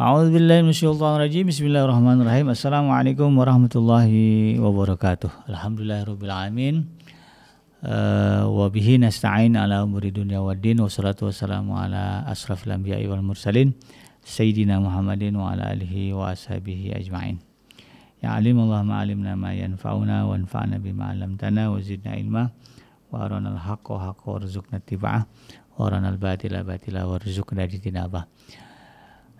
A'udzubillahiminasyaitonirrajim. Bismillahirrahmanirrahim. Assalamualaikum warahmatullahi wabarakatuh. Alhamdulillahirrabbilalamin. Uh, wabihi nasta'in ala umuri dunia wa Wassalatu wassalamu ala asrafil anbiya'i wal mursalin. Sayyidina Muhammadin wa ala alihi wa ashabihi ajma'in. Ya alim Allahumma alimna ma yanfa'una wa anfa'na bima alamtana wa zidna ilma. Wa aranal haqqa haqqa warzuqna tiba'ah. Wa aranal batila batila warzuqna ditinabah.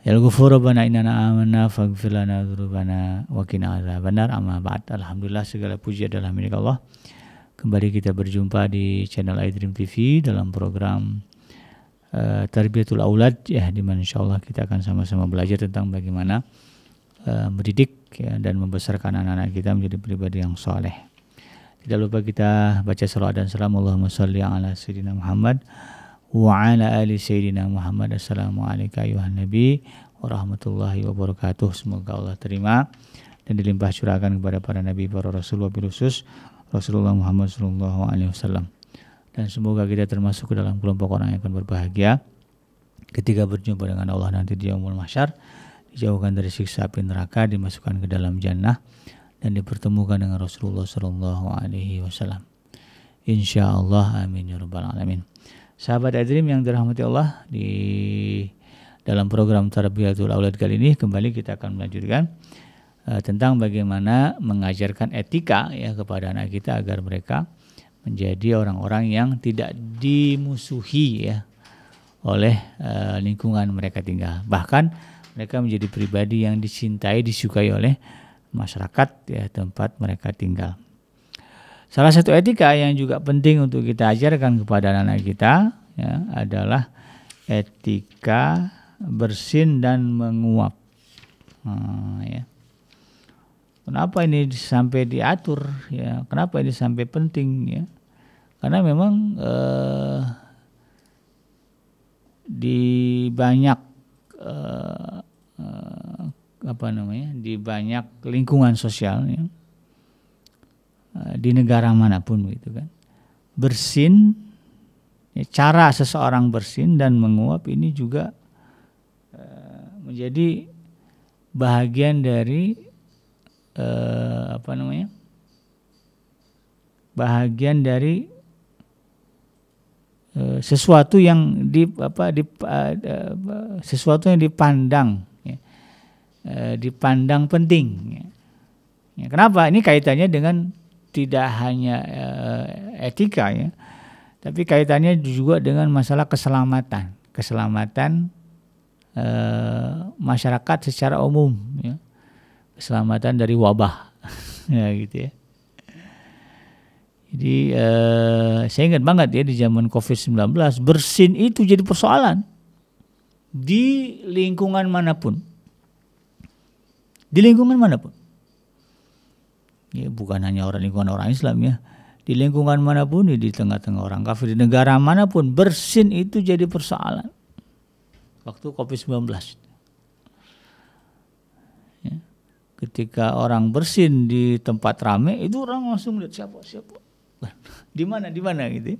Ya ghafur rabbana innana amanna faghfir lana dzunubana wa qina adzabannar amma ba'd. Alhamdulillah segala puji adalah milik Allah. Kembali kita berjumpa di channel iDream TV dalam program uh, Tarbiyatul Aulad ya di mana insyaallah kita akan sama-sama belajar tentang bagaimana uh, mendidik ya, dan membesarkan anak-anak kita menjadi pribadi yang soleh. Tidak lupa kita baca salawat dan salam Allahumma sholli ala sayyidina Muhammad wa ala ali sayyidina Muhammad Assalamualaikum ayuhan nabi warahmatullahi wabarakatuh semoga Allah terima dan dilimpah curahkan kepada para nabi para rasul wabil khusus Rasulullah Muhammad sallallahu alaihi wasallam dan semoga kita termasuk ke dalam kelompok orang yang akan berbahagia ketika berjumpa dengan Allah nanti di yaumul mahsyar dijauhkan dari siksa api neraka dimasukkan ke dalam jannah dan dipertemukan dengan Rasulullah sallallahu alaihi wasallam insyaallah amin ya rabbal alamin Sahabat Adrim yang dirahmati Allah di dalam program Tarbiyatul Aulad kali ini kembali kita akan melanjutkan uh, tentang bagaimana mengajarkan etika ya kepada anak kita agar mereka menjadi orang-orang yang tidak dimusuhi ya oleh uh, lingkungan mereka tinggal. Bahkan mereka menjadi pribadi yang dicintai, disukai oleh masyarakat ya tempat mereka tinggal. Salah satu etika yang juga penting untuk kita ajarkan kepada anak-anak kita ya, adalah etika bersin dan menguap. Hmm, ya. Kenapa ini sampai diatur? Ya, kenapa ini sampai penting? Ya, karena memang eh, di banyak eh, eh apa namanya di banyak lingkungan sosial ya, Eh, di negara manapun gitu kan. Bersin, ya, cara seseorang bersin dan menguap ini juga uh, menjadi bahagian dari uh, apa namanya? Bahagian dari uh, sesuatu yang di apa di sesuatu yang dipandang ya, dipandang penting. Ya. Ya, kenapa? Ini kaitannya dengan tidak hanya uh, etika ya, tapi kaitannya juga dengan masalah keselamatan, keselamatan uh, masyarakat secara umum, ya. keselamatan dari wabah, ya gitu ya. Jadi uh, saya ingat banget ya di zaman COVID-19 bersin itu jadi persoalan di lingkungan manapun. Di lingkungan manapun ya bukan hanya orang lingkungan orang Islam ya di lingkungan manapun di tengah-tengah orang kafir di negara manapun bersin itu jadi persoalan waktu COVID-19 ya. ketika orang bersin di tempat rame itu orang langsung lihat siapa siapa di mana di mana gitu ya.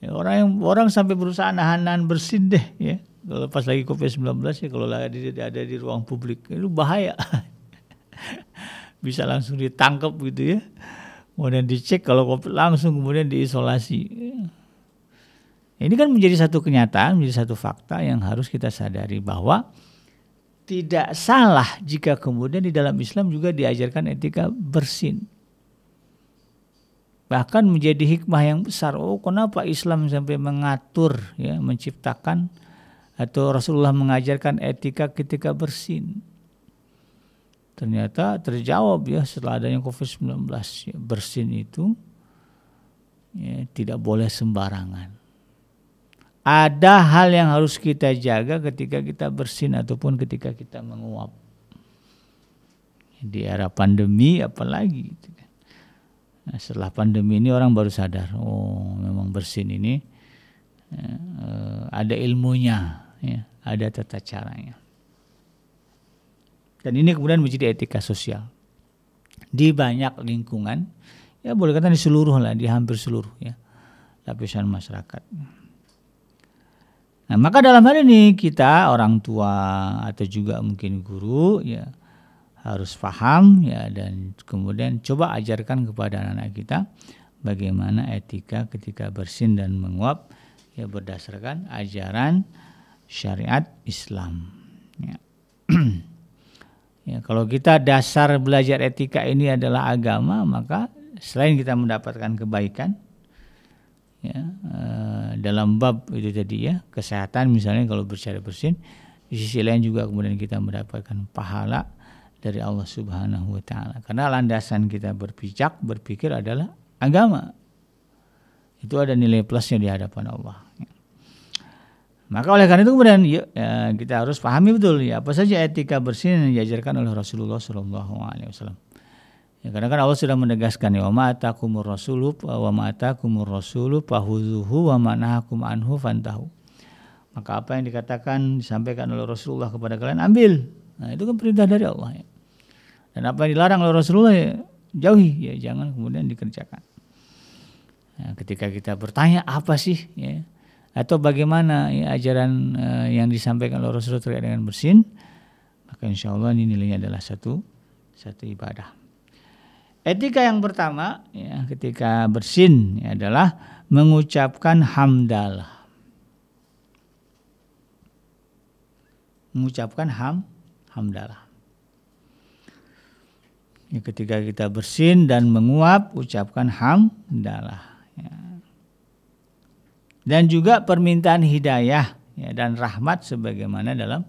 ya, orang yang orang sampai berusaha nahan-nahan bersin deh ya kalau pas lagi COVID-19 ya kalau ada di, ada di ruang publik itu ya, bahaya bisa langsung ditangkap gitu ya kemudian dicek kalau covid langsung kemudian diisolasi ini kan menjadi satu kenyataan menjadi satu fakta yang harus kita sadari bahwa tidak salah jika kemudian di dalam Islam juga diajarkan etika bersin bahkan menjadi hikmah yang besar oh kenapa Islam sampai mengatur ya menciptakan atau Rasulullah mengajarkan etika ketika bersin ternyata terjawab ya setelah adanya COVID-19 ya, bersin itu ya, tidak boleh sembarangan. Ada hal yang harus kita jaga ketika kita bersin ataupun ketika kita menguap. Di era pandemi apalagi gitu kan. Nah, setelah pandemi ini orang baru sadar, oh memang bersin ini ya, eh, ada ilmunya, ya, ada tata caranya. Dan ini kemudian menjadi etika sosial di banyak lingkungan, ya boleh kata di seluruh lah, di hampir seluruh ya lapisan masyarakat. Nah, maka dalam hal ini kita orang tua atau juga mungkin guru ya harus paham ya dan kemudian coba ajarkan kepada anak-anak kita bagaimana etika ketika bersin dan menguap ya berdasarkan ajaran syariat Islam. Ya. Ya, kalau kita dasar belajar etika ini adalah agama, maka selain kita mendapatkan kebaikan ya, eh, dalam bab itu tadi ya kesehatan misalnya kalau bersyariat bersin, di sisi lain juga kemudian kita mendapatkan pahala dari Allah Subhanahu Wa Taala. Karena landasan kita berpijak berpikir adalah agama. Itu ada nilai plusnya di hadapan Allah. Maka oleh karena itu kemudian yuk, ya, ya, kita harus pahami betul ya apa saja etika bersih yang diajarkan oleh Rasulullah Shallallahu Alaihi Wasallam. Ya, karena kan Allah sudah menegaskan ya wa kumur rasulu wa ma atakumur rasulu fahuzuhu wa manahakum anhu fantahu. Maka apa yang dikatakan disampaikan oleh Rasulullah kepada kalian ambil. Nah, itu kan perintah dari Allah ya. Dan apa yang dilarang oleh Rasulullah ya jauhi ya jangan kemudian dikerjakan. Nah, ketika kita bertanya apa sih ya atau bagaimana ya, ajaran uh, yang disampaikan oleh Rasulullah terkait dengan bersin maka insya Allah ini nilainya adalah satu satu ibadah etika yang pertama ya, ketika bersin ya, adalah mengucapkan hamdalah mengucapkan ham hamdalah ya, ketika kita bersin dan menguap ucapkan hamdalah ya dan juga permintaan hidayah ya, dan rahmat sebagaimana dalam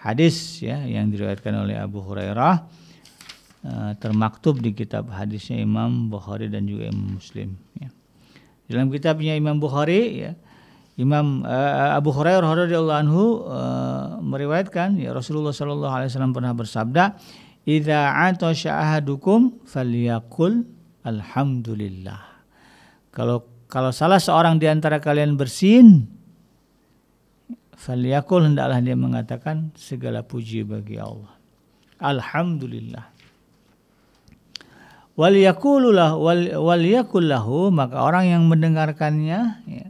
hadis ya yang diriwayatkan oleh Abu Hurairah eh, termaktub di kitab hadisnya Imam Bukhari dan juga Imam Muslim ya. dalam kitabnya Imam Bukhari ya Imam uh, Abu Hurairah radhiyallahu anhu eh, meriwayatkan ya Rasulullah shallallahu alaihi wasallam pernah bersabda "Idza atosha ahadukum falyakul alhamdulillah." Kalau kalau salah seorang di antara kalian bersin, Faliyakul hendaklah dia mengatakan segala puji bagi Allah. Alhamdulillah. Waliyakululah waliyakullahu maka orang yang mendengarkannya ya,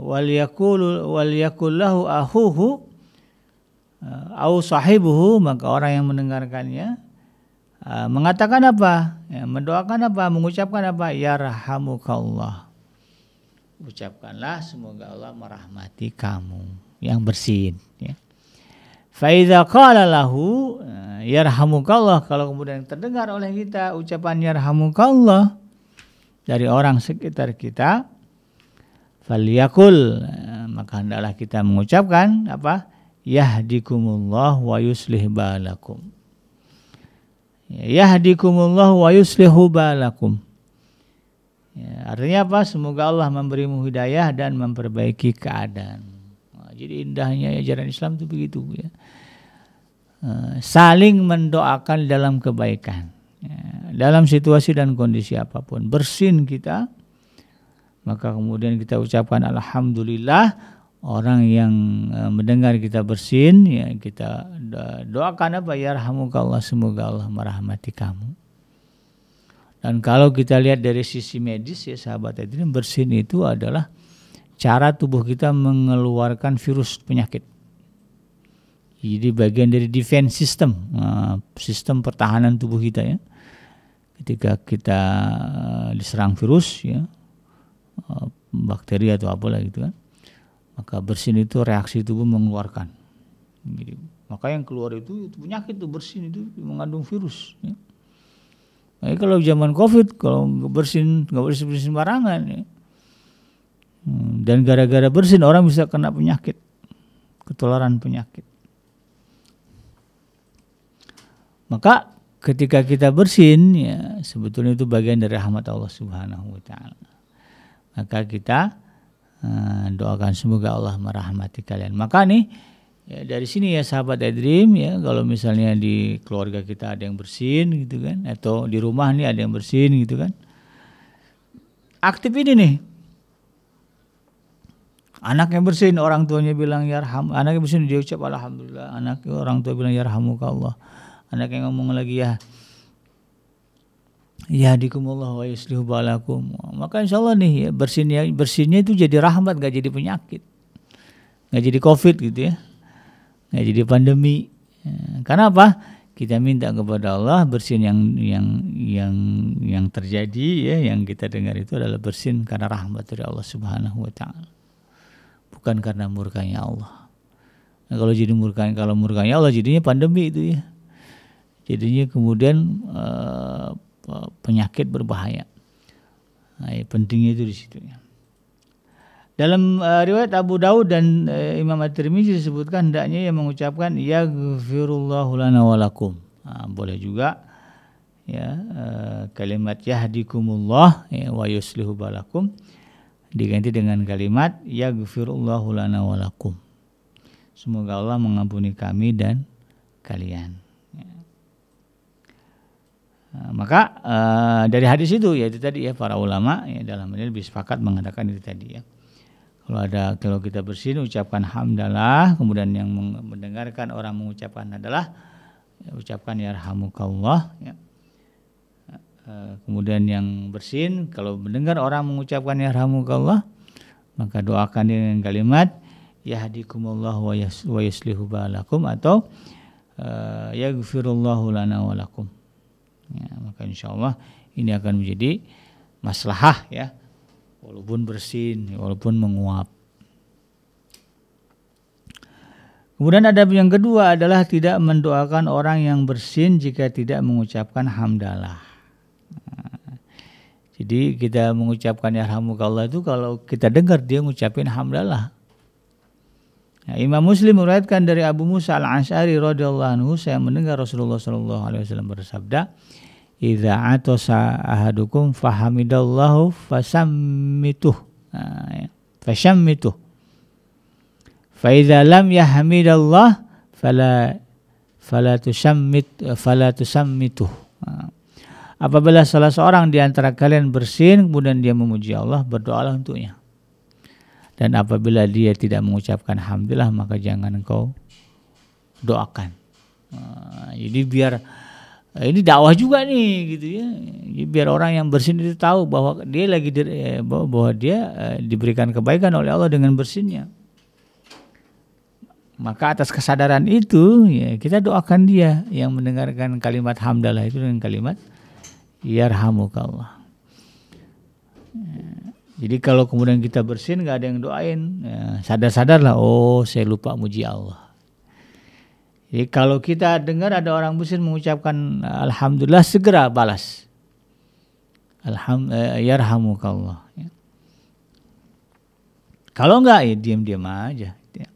Waliyakul, waliyakullahu ahuhu uh, au sahibuhu maka orang yang mendengarkannya Ah, mengatakan apa? Ya, mendoakan apa? Mengucapkan apa? Ya rahamukallah. Ucapkanlah semoga Allah merahmati kamu yang bersin. Ya. Faidha qala lahu eh, yarhamukallah kalau kemudian terdengar oleh kita ucapan yarhamukallah dari orang sekitar kita faliyakul eh, maka hendaklah kita mengucapkan apa yahdikumullah wa yuslih balakum Yahdikumullah wa yuslihu balakum. Ya, artinya apa? Semoga Allah memberimu hidayah dan memperbaiki keadaan. Nah, jadi indahnya ajaran Islam itu begitu ya. Eh, saling mendoakan dalam kebaikan. Ya, dalam situasi dan kondisi apapun. Bersin kita, maka kemudian kita ucapkan Alhamdulillah orang yang eh, mendengar kita bersin ya kita doakan apa ya Allah semoga Allah merahmati kamu dan kalau kita lihat dari sisi medis ya sahabat edrin bersin itu adalah cara tubuh kita mengeluarkan virus penyakit jadi bagian dari defense system eh, sistem pertahanan tubuh kita ya ketika kita eh, diserang virus ya bakteri atau apalah gitu kan maka bersin itu reaksi tubuh mengeluarkan. Jadi, maka yang keluar itu, itu penyakit itu bersin itu mengandung virus. Ya. Nah, kalau zaman covid kalau nggak bersin nggak bersin bersin barangan ya. Hmm, dan gara-gara bersin orang bisa kena penyakit, ketularan penyakit. Maka ketika kita bersin ya sebetulnya itu bagian dari rahmat Allah Subhanahu wa taala. Maka kita Eh, doakan semoga Allah merahmati kalian. Maka nih ya dari sini ya sahabat Edream ya kalau misalnya di keluarga kita ada yang bersin gitu kan atau di rumah nih ada yang bersin gitu kan. Aktif ini nih. anak yang bersin, orang tuanya bilang yarham, ya yang bersin dia ucap alhamdulillah, anak orang tua bilang yarhamuka ya Allah. yang ngomong lagi ya Ya Yahdikumullah wa yuslihu balakum. Maka insya Allah nih ya, bersinnya, bersinnya itu jadi rahmat, gak jadi penyakit. Gak jadi covid gitu ya. Gak jadi pandemi. Ya, karena apa? Kita minta kepada Allah bersin yang yang yang yang terjadi ya, yang kita dengar itu adalah bersin karena rahmat dari Allah Subhanahu wa taala. Bukan karena murkanya Allah. Nah, kalau jadi murkanya kalau murkanya Allah jadinya pandemi itu ya. Jadinya kemudian uh, penyakit berbahaya. Nah, ya, pentingnya itu di situ. Ya. Dalam uh, riwayat Abu Daud dan uh, Imam At-Tirmizi disebutkan hendaknya yang mengucapkan yaghfirullahu lana wa lakum. Nah, boleh juga ya uh, kalimat yahdikumullah ya, wa yuslihu balakum diganti dengan kalimat yaghfirullahu lana wa lakum. Semoga Allah mengampuni kami dan kalian. Eh, maka uh, dari hadis itu ya itu tadi ya para ulama ya dalam ini lebih sepakat mengatakan itu tadi ya. Kalau ada kalau kita bersin ucapkan hamdalah, kemudian yang mendengarkan orang mengucapkan adalah ya, ucapkan rahmukallah ya. Uh, kemudian yang bersin kalau mendengar orang mengucapkan ya yarhamukallah maka doakan dengan kalimat ya hadikumullah wa yaslihu balakum atau ya yaghfirullahu lana wa Ya, maka insya Allah ini akan menjadi maslahah ya, walaupun bersin, walaupun menguap. Kemudian adab yang kedua adalah tidak mendoakan orang yang bersin jika tidak mengucapkan hamdalah. Nah, jadi kita mengucapkan ya Allah itu kalau kita dengar dia mengucapkan hamdalah. Nah, Imam Muslim meriwayatkan dari Abu Musa al Ashari radhiyallahu anhu saya mendengar Rasulullah shallallahu alaihi wasallam bersabda, idza atosa ahadukum fahamidallahu fasammituh nah, fasammituh fa idza lam yahmidallah fala fala tusammit fala tusammituh nah. apabila salah seorang di antara kalian bersin kemudian dia memuji Allah berdoalah untuknya dan apabila dia tidak mengucapkan hamdilah maka jangan engkau doakan nah, jadi biar Eh, ini dakwah juga nih gitu ya. biar orang yang bersin itu tahu bahwa dia lagi di, eh, bahwa, dia eh, diberikan kebaikan oleh Allah dengan bersinnya. Maka atas kesadaran itu ya kita doakan dia yang mendengarkan kalimat hamdalah itu dengan kalimat yarhamukallah. Jadi kalau kemudian kita bersin nggak ada yang doain, sadar-sadarlah. oh saya lupa muji Allah. Jadi eh, kalau kita dengar ada orang muslim mengucapkan alhamdulillah segera balas. Alhamdulillah eh, yarhamukallah. Ya. Kalau enggak ya diam-diam aja. Ya.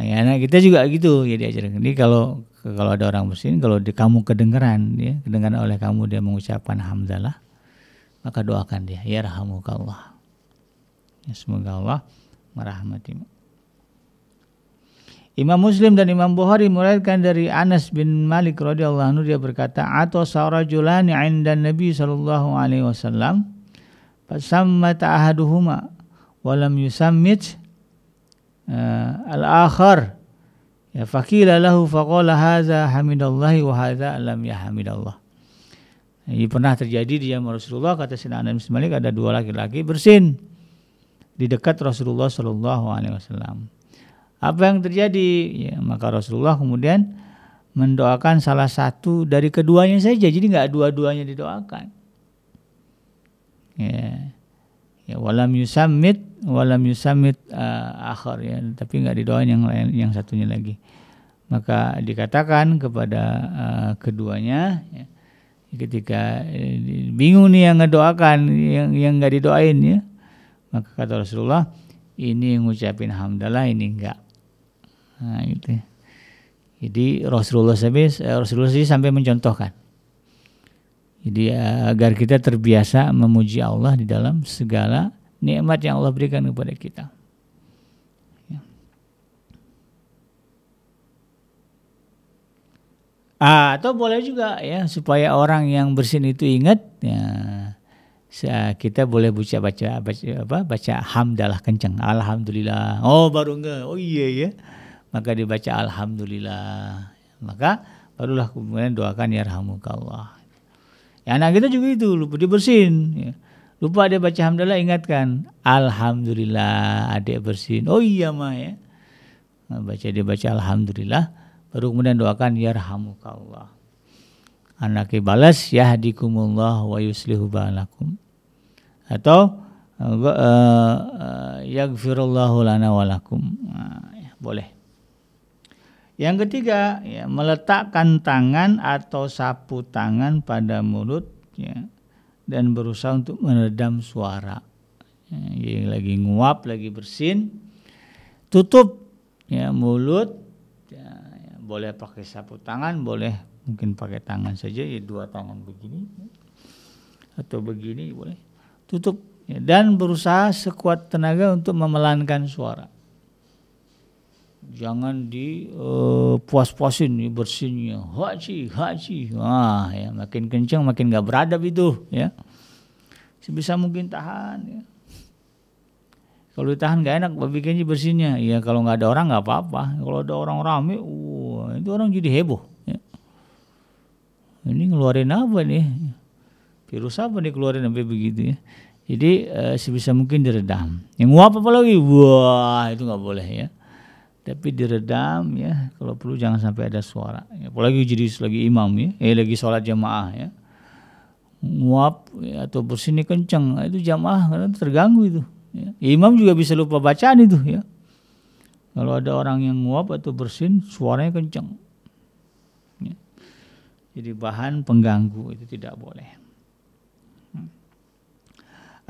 Nah, kita juga gitu ya diajarin. Jadi kalau kalau ada orang muslim kalau di, kamu kedengeran ya, kedengaran oleh kamu dia mengucapkan hamdalah maka doakan dia ya Allah. Ya semoga Allah merahmatimu. Imam Muslim dan Imam Bukhari meriwayatkan dari Anas bin Malik radhiyallahu anhu dia berkata, "Atau sarajulan 'inda Nabi sallallahu alaihi wasallam, fasammata ahaduhuma wa lam yusammit eh, al-akhar." Ya faqila lahu faqala hadza hamidallahi wa hadza lam yahmidallah. Ini pernah terjadi di zaman Rasulullah kata Sina Anas bin Malik ada dua laki-laki bersin di dekat Rasulullah sallallahu alaihi wasallam apa yang terjadi ya, maka Rasulullah kemudian mendoakan salah satu dari keduanya saja jadi nggak dua-duanya didoakan ya ya walam yusamit walam yusamit uh, eh, akhir ya tapi nggak didoain yang lain yang satunya lagi maka dikatakan kepada uh, keduanya ya, ketika eh, bingung nih yang ngedoakan yang yang nggak didoain ya maka kata Rasulullah ini ngucapin hamdalah ini enggak Nah, gitu. Jadi Rasulullah sampai eh, Rasulullah sampai mencontohkan. Jadi eh, agar kita terbiasa memuji Allah di dalam segala nikmat yang Allah berikan kepada kita. Ya. ah Atau boleh juga ya supaya orang yang bersin itu ingat ya kita boleh baca baca baca apa baca hamdalah kencang alhamdulillah oh baru nge oh iya ya maka dibaca alhamdulillah maka barulah kemudian doakan ya Allah ya anak kita juga itu lupa dibersihin ya. lupa dia baca alhamdulillah ingatkan alhamdulillah adik bersihin oh iya ma ya nah, baca dia baca alhamdulillah baru kemudian doakan ya Allah anak balas yahdikumullah wa yuslihu balakum atau uh, uh, lana walakum nah, ya, boleh yang ketiga, ya, meletakkan tangan atau sapu tangan pada mulut ya, dan berusaha untuk meredam suara. Ya, lagi nguap, lagi bersin, tutup ya, mulut. Ya, ya, boleh pakai sapu tangan, boleh mungkin pakai tangan saja, ya dua tangan begini ya. atau begini boleh. Tutup ya, dan berusaha sekuat tenaga untuk memelankan suara jangan di eh, puas puasin nih bersihnya haji haji wah ya makin kencang makin nggak beradab itu ya sebisa mungkin tahan ya kalau ditahan nggak enak babi bikinnya bersihnya ya kalau nggak ada orang nggak apa-apa kalau ada orang ramai wah itu orang jadi heboh ya. ini ngeluarin apa nih virus apa nih keluarin sampai begitu ya jadi e, sebisa mungkin diredam yang apa lagi wah itu nggak boleh ya tapi diredam ya kalau perlu jangan sampai ada suara ya, apalagi jadi lagi imam ya eh lagi sholat jamaah ya nguap ya, atau bersin kenceng, nah, itu jamaah karena terganggu itu ya. imam juga bisa lupa bacaan itu ya kalau ada orang yang nguap atau bersin suaranya kenceng. ya. jadi bahan pengganggu itu tidak boleh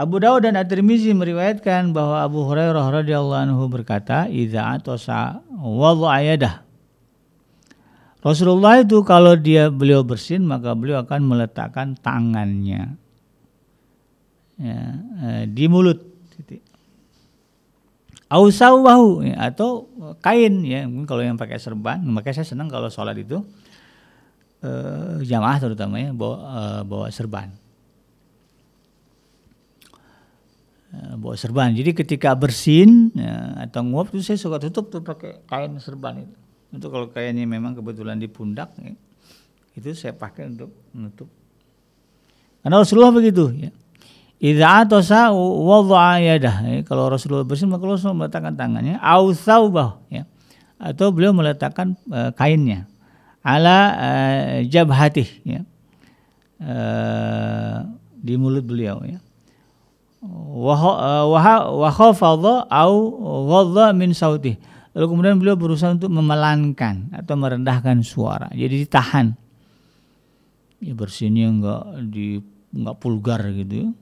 Abu Dawud dan At-Tirmizi meriwayatkan bahwa Abu Hurairah radhiyallahu anhu berkata, "Idza atosa ayadah." Rasulullah itu kalau dia beliau bersin maka beliau akan meletakkan tangannya ya, eh, di mulut. Ausawahu ya, atau kain ya mungkin kalau yang pakai serban makanya saya senang kalau sholat itu eh, jamaah terutama ya bawa, eh, bawa serban Eh, bawa serban. Jadi ketika bersin ya, atau nguap tuh saya suka tutup tuh pakai kain serban itu. Untuk kalau kainnya memang kebetulan di pundak ya, itu saya pakai untuk menutup. Karena Rasulullah begitu ya. Idza atasa wadha yadah. Ya, kalau Rasulullah bersin maka Rasulullah meletakkan tangannya au saubah ya. Atau beliau meletakkan uh, kainnya ala uh, jabhatih ya. Uh, di mulut beliau ya Eh, wakhafadha au ghadha min sautih. Lalu kemudian beliau berusaha untuk memelankan atau merendahkan suara. Jadi ditahan. Gitu ya bersinnya eh, enggak di enggak vulgar gitu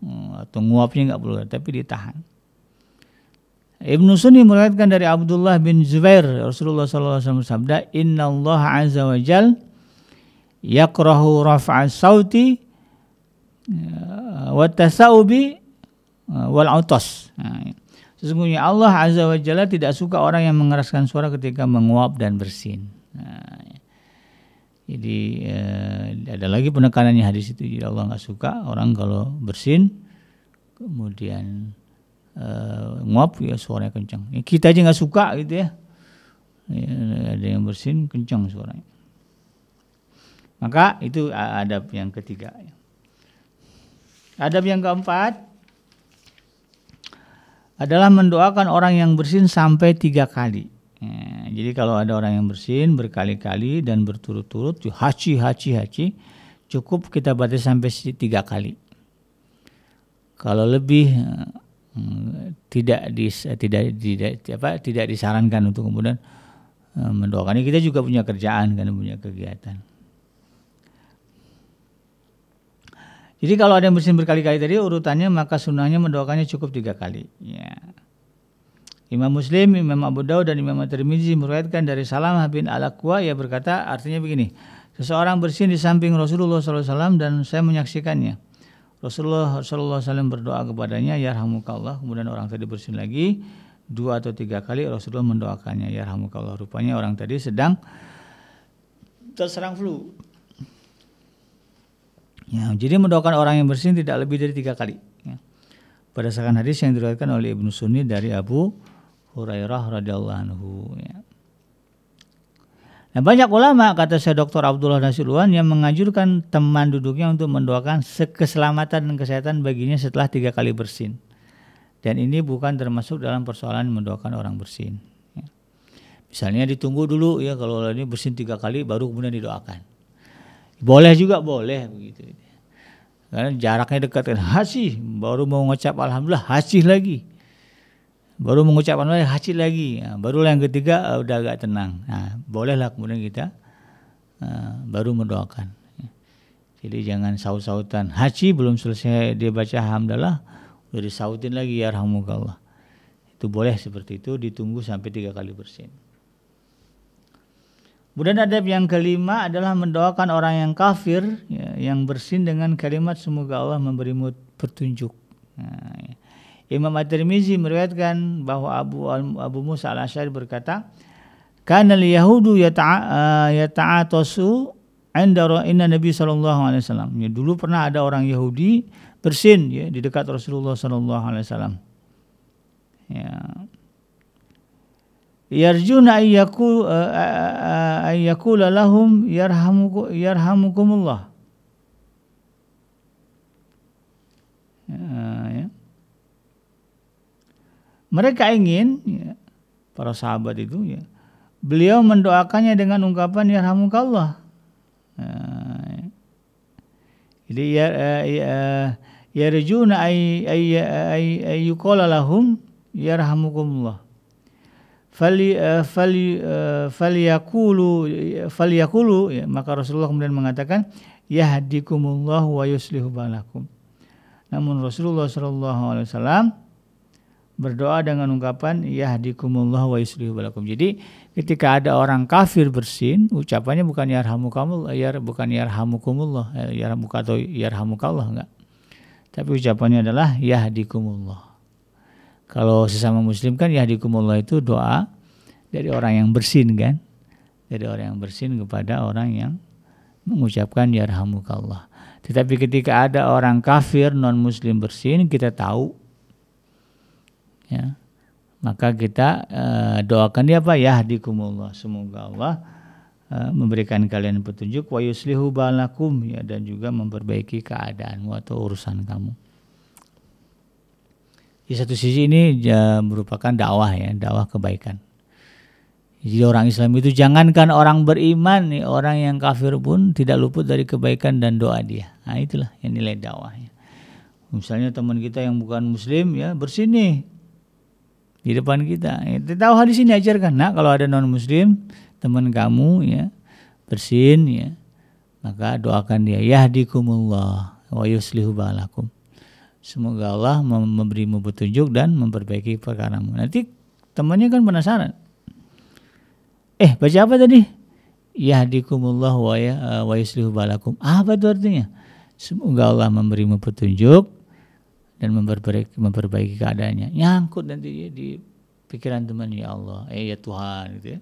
atau nguapnya enggak vulgar tapi ditahan. Ibnu Sunni meriwayatkan dari Abdullah bin Zubair Rasulullah sallallahu alaihi wasallam sabda, Inna Allah Azza wa Jal yakrahu raf'a sauti eh, wa tasaubi Eh, wal autos. Nah, ya. sesungguhnya Allah azza wa jalla tidak suka orang yang mengeraskan suara ketika menguap dan bersin. Nah, ya. jadi eh, ada lagi penekanannya hadis itu. Jadi Allah nggak suka orang kalau bersin kemudian uh, nguap ya suaranya kencang. Ya, kita aja nggak suka gitu ya. ya. Ada yang bersin kencang suaranya. Maka itu adab yang ketiga. Adab yang keempat adalah mendoakan orang yang bersin sampai tiga kali. Ya, jadi kalau ada orang yang bersin berkali-kali dan berturut-turut, haji, haji, haji, cukup kita baca sampai tiga kali. Kalau lebih eh, tidak dis, eh, tidak tidak apa tidak disarankan untuk kemudian mendoakan. kita juga punya kerjaan kan punya kegiatan. Jadi kalau ada yang bersin berkali-kali tadi urutannya maka sunnahnya mendoakannya cukup tiga kali. Ya. Imam Muslim, Imam Abu Daud dan Imam Tirmizi meriwayatkan dari Salamah bin Alakwa ia berkata artinya begini. Seseorang bersin di samping Rasulullah SAW dan saya menyaksikannya. Rasulullah SAW berdoa kepadanya, Ya Allah Kemudian orang tadi bersin lagi dua atau tiga kali Rasulullah mendoakannya, Ya Allah Rupanya orang tadi sedang terserang flu. Ya, jadi mendoakan orang yang bersin tidak lebih dari tiga kali. Ya. Berdasarkan hadis yang diriwayatkan oleh Ibnu Sunni dari Abu Hurairah radhiyallahu anhu. Ya. Nah, banyak ulama kata saya Dr. Abdullah Nasiruan yang menganjurkan teman duduknya untuk mendoakan keselamatan dan kesehatan baginya setelah tiga kali bersin. Dan ini bukan termasuk dalam persoalan mendoakan orang bersin. Ya. Misalnya ditunggu dulu ya kalau ini bersin tiga kali baru kemudian didoakan boleh juga boleh begitu karena jaraknya dekat kan hasih baru mau ngucap alhamdulillah hasih lagi baru mengucap alhamdulillah hasih lagi nah, baru yang ketiga uh, udah agak tenang nah, bolehlah kemudian kita uh, baru mendoakan jadi jangan saut-sautan haji belum selesai dia baca alhamdulillah udah disautin lagi ya rahmukallah itu boleh seperti itu ditunggu sampai tiga kali bersin Kemudian adab yang kelima adalah mendoakan orang yang kafir ya, yang bersin dengan kalimat semoga Allah memberimu petunjuk. Nah, ya. Imam At-Tirmizi meriwayatkan bahwa Abu Abu Musa Al-Asy'ari berkata, "Kana al-Yahudu yata'a eh, yata'atasu 'inda inna Nabi sallallahu alaihi wasallam." Ya, dulu pernah ada orang Yahudi bersin ya di dekat Rasulullah sallallahu alaihi wasallam. Ya yarjuna ayyaku eh, eh, eh, ayyakula lahum yarhamuku yarhamukumullah ya, mereka ingin ya, para sahabat itu ya beliau mendoakannya dengan ungkapan yarhamukallah ya, jadi ya, ya yarjuna ay ay ay ayyukola lahum yarhamukumullah fali eh, fali eh, faliyakulu faliyakulu ya, maka Rasulullah kemudian mengatakan yahdikumullah wa yuslihu balakum. Namun Rasulullah Shallallahu alaihi wasallam berdoa dengan ungkapan yahdikumullah wa yuslihu balakum. Jadi ketika ada orang kafir bersin, ucapannya bukan yarhamukumullah, ya bukan yarhamukumullah, eh, yarhamuka atau yarhamukallah enggak. Tapi ucapannya adalah yahdikumullah. Kalau sesama muslim kan ya dikumullah itu doa dari orang yang bersin kan. Dari orang yang bersin kepada orang yang mengucapkan yarhamukallah. Tetapi ketika ada orang kafir non muslim bersin kita tahu ya maka kita e, doakan dia apa ya dikumullah semoga Allah eh, memberikan kalian petunjuk wa yuslihu balakum ya dan juga memperbaiki keadaanmu atau urusan kamu di satu sisi ini ya, merupakan dakwah ya, dakwah kebaikan. Jadi orang Islam itu jangankan orang beriman, nih, orang yang kafir pun tidak luput dari kebaikan dan doa dia. Nah itulah yang nilai dakwahnya. Misalnya teman kita yang bukan Muslim ya bersini di depan kita. Kita ya, tahu hadis ini ajarkan. Nah kalau ada non Muslim teman kamu ya bersin ya maka doakan dia yahdikumullah wa yuslihu balakum Semoga Allah memberimu petunjuk dan memperbaiki perkaramu. Nanti temannya kan penasaran. Eh, baca apa tadi? Yahdikumullah wa, ya, eh, wa yuslihu balakum. Apa itu artinya? Semoga Allah memberimu petunjuk dan memperbaiki, memperbaiki keadaannya. Nyangkut nanti di pikiran teman ya Allah, eh ya Tuhan gitu ya.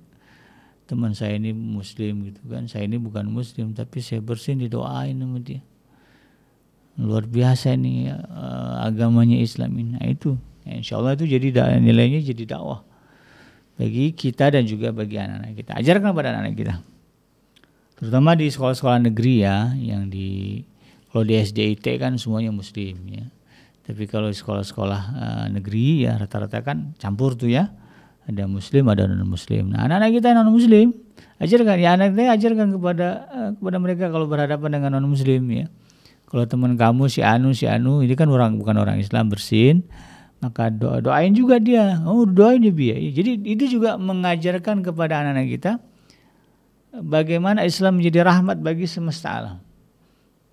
Teman saya ini muslim gitu kan, saya ini bukan muslim tapi saya bersin didoain sama dia luar biasa ini uh, agamanya Islam ini. Nah, itu ya, insya Allah itu jadi nilainya jadi dakwah bagi kita dan juga bagi anak-anak kita. Ajarkan pada anak-anak kita, terutama di sekolah-sekolah negeri ya, yang di kalau di SDIT kan semuanya Muslim ya. Tapi kalau sekolah-sekolah uh, negeri ya rata-rata kan campur tuh ya, ada Muslim ada non Muslim. Nah anak-anak kita non Muslim ajarkan ya anak anak ajarkan kepada uh, kepada mereka kalau berhadapan dengan non Muslim ya kalau teman kamu si Anu si Anu ini kan orang bukan orang Islam bersin maka doa doain juga dia oh doain dia biar iya, jadi itu juga mengajarkan kepada anak-anak kita bagaimana Islam menjadi rahmat bagi semesta alam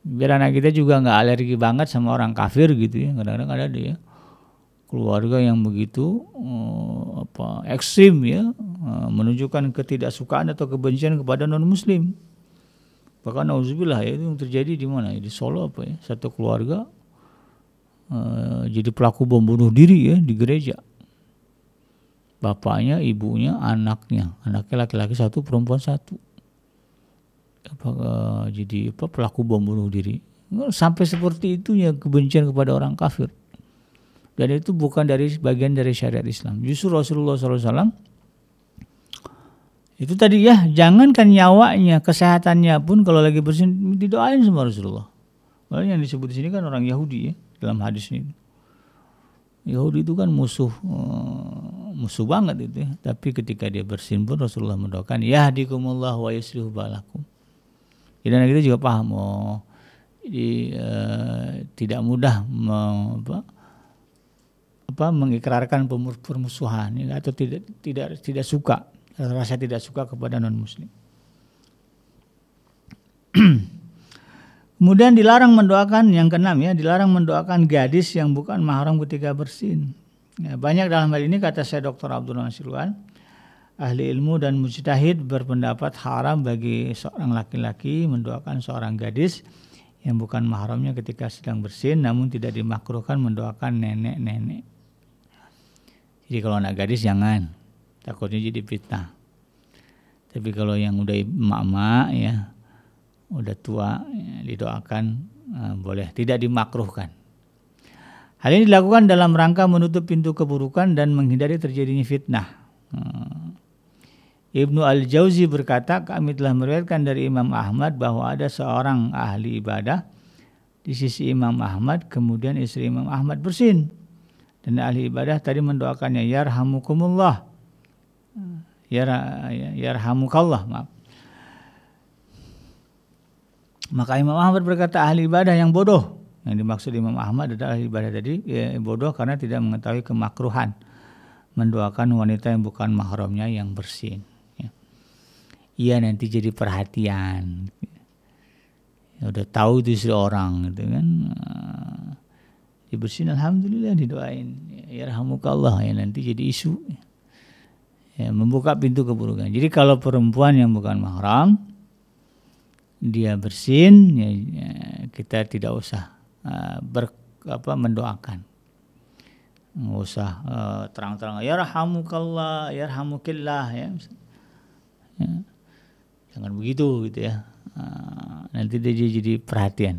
biar anak kita juga nggak alergi banget sama orang kafir gitu ya kadang-kadang ada dia keluarga yang begitu uh, apa ekstrim ya uh, menunjukkan ketidaksukaan atau kebencian kepada non muslim bahkan nauzubillah ya itu yang terjadi di mana di Solo apa ya satu keluarga uh, jadi pelaku bom bunuh diri ya di gereja bapaknya ibunya anaknya anaknya laki-laki satu perempuan satu apa, uh, jadi apa pelaku bom bunuh diri sampai seperti itunya kebencian kepada orang kafir dan itu bukan dari bagian dari syariat Islam justru Rasulullah SAW itu tadi ya, jangankan nyawanya, kesehatannya pun kalau lagi bersin didoain sama Rasulullah. Malah yang disebut di sini kan orang Yahudi ya dalam hadis ini. Yahudi itu kan musuh eh, musuh banget itu ya. Tapi ketika dia bersin pun Rasulullah mendoakan yahdikumullah wa yuslihu balakum. Jadi anak kita juga paham oh jadi, eh, tidak mudah me, apa, apa mengikrarkan permusuhan ya, atau tidak tidak tidak suka rasa tidak suka kepada non-muslim. Kemudian dilarang mendoakan yang keenam ya, dilarang mendoakan gadis yang bukan mahram ketika bersin. Ya, banyak dalam hal ini kata saya Dr. Abdul Nasirwan, ahli ilmu dan mujtahid berpendapat haram bagi seorang laki-laki mendoakan seorang gadis yang bukan mahramnya ketika sedang bersin namun tidak dimakruhkan mendoakan nenek-nenek. Jadi kalau anak gadis jangan takutnya jadi fitnah tapi kalau yang udah emak-emak ya udah tua ya, didoakan uh, boleh tidak dimakruhkan hal ini dilakukan dalam rangka menutup pintu keburukan dan menghindari terjadinya fitnah hmm. Ibnu Al-Jauzi berkata, kami telah meriwayatkan dari Imam Ahmad bahwa ada seorang ahli ibadah di sisi Imam Ahmad, kemudian istri Imam Ahmad bersin. Dan ahli ibadah tadi mendoakannya, Yarhamukumullah ya yarhamukallah ya maaf maka Imam Ahmad berkata ahli ibadah yang bodoh yang dimaksud Imam Ahmad adalah ahli ibadah tadi ya, bodoh karena tidak mengetahui kemakruhan mendoakan wanita yang bukan mahramnya yang bersin ya. ia nanti jadi perhatian ya, udah tahu itu istri orang gitu kan dibersihin alhamdulillah didoain ya, ya rahmukallah ya nanti jadi isu ya ya, membuka pintu keburukan. Jadi kalau perempuan yang bukan mahram dia bersin ya, ya, kita tidak usah uh, ber, apa mendoakan. Nggak usah uh, eh, terang-terang ya rahamukallah, ya rahamukillah ya. ya. Jangan begitu gitu ya. Uh, nanti dia jadi perhatian.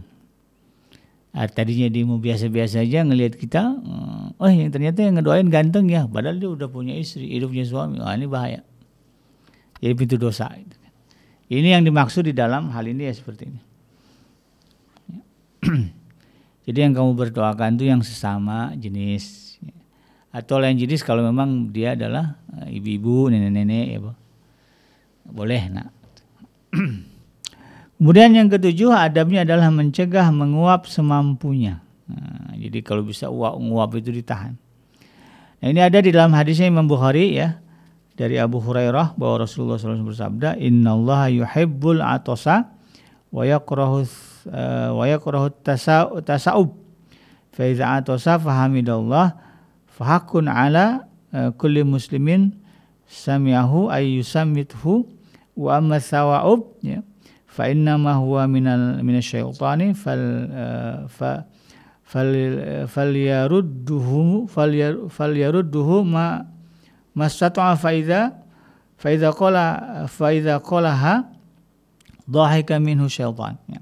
Ah, tadinya dia mau biasa-biasa aja ngelihat kita, eh, oh yang ternyata yang ngedoain ganteng ya, padahal dia udah punya istri, hidupnya suami, wah ini bahaya. Jadi pintu dosa. Gitu kan. Ini yang dimaksud di dalam hal ini ya seperti ini. Jadi yang kamu berdoakan itu yang sesama jenis ya. atau lain jenis kalau memang dia adalah eh, ibu-ibu, nenek-nenek ya, Boleh, Nak. Kemudian yang ketujuh adabnya adalah mencegah menguap semampunya. Nah, jadi kalau bisa uap menguap itu ditahan. Nah, ini ada di dalam hadisnya Imam Bukhari ya dari Abu Hurairah bahwa Rasulullah SAW bersabda Allah yuhibbul atosa wa yakrahu uh, wa tasa'ub tasa atosa fahamidallah fahakun ala uh, kulli muslimin samiahu ayyusammithu wa amma ya fa من من minal فل فل فل falyarudduhu falyarudduhu ما ما استطاع فإذا فإذا قال فإذا قالها ضاحك منه الشيطان ya.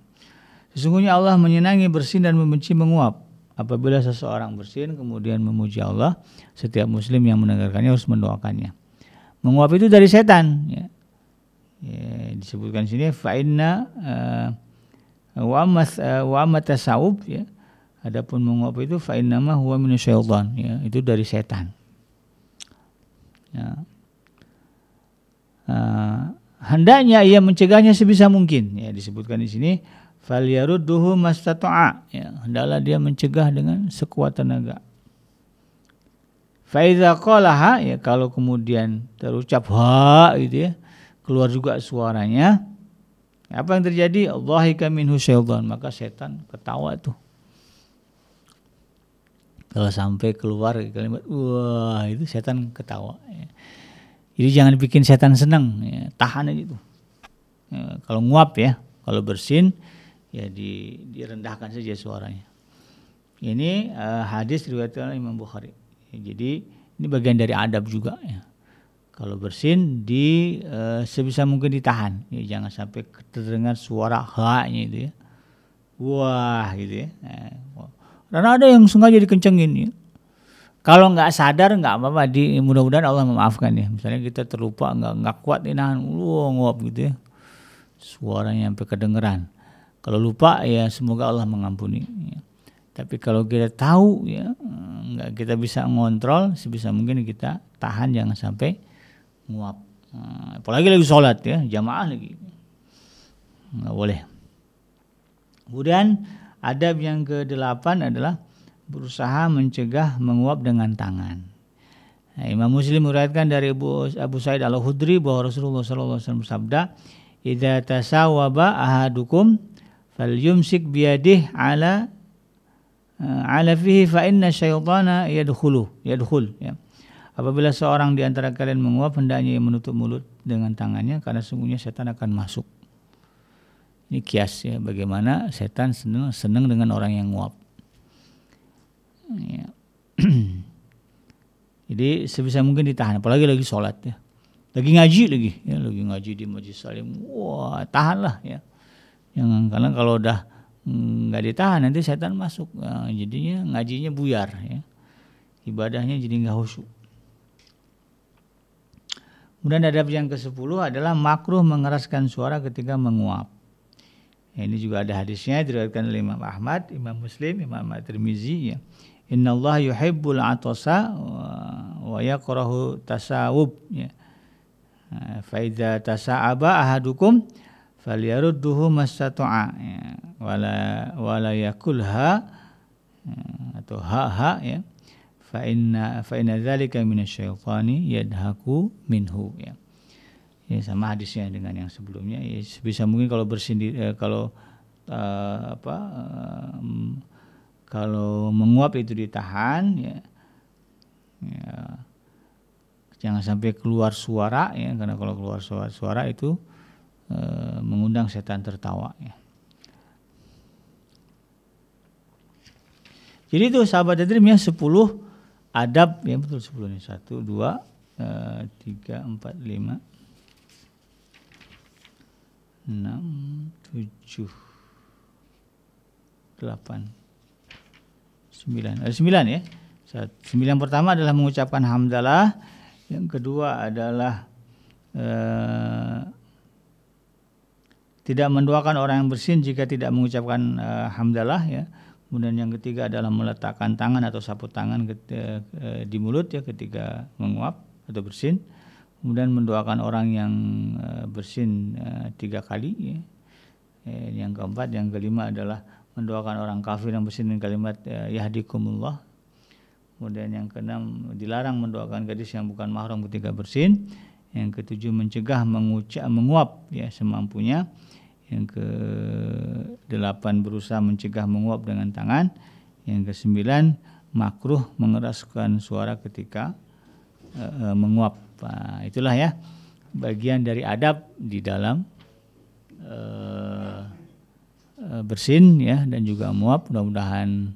Sesungguhnya Allah menyenangi bersin dan membenci menguap. Apabila seseorang bersin kemudian memuji Allah, setiap muslim yang mendengarkannya harus mendoakannya. Menguap itu dari setan. Ya. Ya, disebutkan sini fa'inna uh, eh, wa mas eh, ya adapun menguap itu fa'inna ma huwa syaitan ya itu dari setan ya. eh, hendaknya ia mencegahnya sebisa mungkin ya disebutkan di sini falyarudduhu mastata'a ya hendaklah dia mencegah dengan sekuat tenaga faiza qalaha ya kalau kemudian terucap ha gitu ya keluar juga suaranya. Apa yang terjadi? Allahika minhu syaitan. Maka setan ketawa tuh. Kalau sampai keluar kalimat, wah itu setan ketawa. Ya. Jadi jangan bikin setan senang, ya, tahan aja tuh. Ya, kalau nguap ya, kalau bersin ya di, direndahkan saja suaranya. Ini uh, hadis riwayat Imam Bukhari. Ya, jadi ini bagian dari adab juga ya. Kalau bersin di e, sebisa mungkin ditahan. Ya, jangan sampai terdengar suara haknya itu ya. Wah gitu ya. Nah, dan ada yang sengaja dikencengin ya. Kalau nggak sadar nggak apa-apa di mudah-mudahan Allah memaafkan ya. Misalnya kita terlupa nggak nggak kuat nih nahan uh, ngop gitu ya. Suaranya sampai kedengeran. Kalau lupa ya semoga Allah mengampuni. Ya. Tapi kalau kita tahu ya nggak kita bisa ngontrol sebisa mungkin kita tahan jangan sampai Nguap. Nah, apalagi lagi sholat ya, jamaah lagi. Nggak boleh. Kemudian adab yang ke delapan adalah berusaha mencegah menguap dengan tangan. Nah, Imam Muslim meriwayatkan dari Abu, Abu Said Al-Hudri bahwa Rasulullah SAW bersabda, "Idza tasawaba ahadukum falyumsik biyadih ala eh, ala fihi fa inna syaitana yadkhulu yadkhul ya. Apabila seorang di antara kalian menguap, hendaknya ia menutup mulut dengan tangannya, karena sungguhnya setan akan masuk. Ini kias ya, bagaimana setan senang, senang dengan orang yang nguap. Ya. Jadi sebisa mungkin ditahan, apalagi lagi sholat ya. Lagi ngaji lagi, ya, lagi ngaji di majlis salim, wah tahanlah ya. Jangan karena kalau udah mm, nggak ditahan nanti setan masuk, nah, jadinya ngajinya buyar ya ibadahnya jadi nggak khusyuk. Kemudian adab yang ke-10 adalah makruh mengeraskan suara ketika menguap. Ya, ini juga ada hadisnya diriwayatkan oleh Imam Ahmad, Imam Muslim, Imam At-Tirmizi ya. Inna Allah yuhibbul atasa wa yakrahu tasawub ya. Eh, Faida tasa'aba ahadukum falyarudduhu mastata'a ya. wala wala yakulha ya. atau ha ha ya fa inna fa inna dzalika minasyaitani yadhaku minhu ya. Ya sama hadisnya dengan yang sebelumnya ya bisa mungkin kalau bersendiri eh, kalau uh, apa um, kalau menguap itu ditahan ya, ya jangan sampai keluar suara ya karena kalau keluar suara, suara itu uh, mengundang setan tertawa ya. Jadi itu sahabat Tadrim ya 10 adab ya betul sebelumnya satu dua eh, tiga empat lima enam tujuh delapan sembilan ada eh, sembilan ya sembilan pertama adalah mengucapkan hamdalah yang kedua adalah uh, tidak menduakan orang yang bersin jika tidak mengucapkan uh, hamdalah ya Kemudian yang ketiga adalah meletakkan tangan atau sapu tangan di mulut ya ketika menguap atau bersin. Kemudian mendoakan orang yang e, bersin e, tiga kali. Ya. E, yang keempat, yang kelima adalah mendoakan orang kafir yang bersin dengan kalimat yahdikumullah. Kemudian yang keenam dilarang mendoakan gadis yang bukan mahram ketika bersin. Yang ketujuh mencegah menguap ya semampunya. Yang ke delapan berusaha mencegah menguap dengan tangan. Yang ke sembilan makruh mengeraskan suara ketika uh, uh, menguap. Nah, itulah ya bagian dari adab di dalam uh, uh, bersin ya dan juga menguap. Mudah-mudahan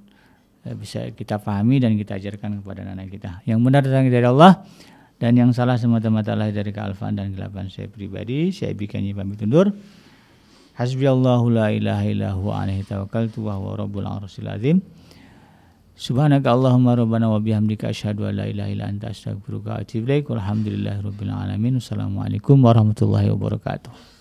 uh, bisa kita pahami dan kita ajarkan kepada anak kita. Yang benar datang dari Allah dan yang salah semata-mata lah dari kealfaan dan kelapan saya pribadi. Saya bikinnya pamit undur. Hasbiyallahu la ilaha illahu alaihi tawakkaltu wa huwa rabbul arsyil azim. Subhanaka Allahumma rabbana wa bihamdika asyhadu an la ilaha illa anta astaghfiruka wa atubu ilaik. Walhamdulillahi alamin. Wassalamualaikum warahmatullahi wabarakatuh.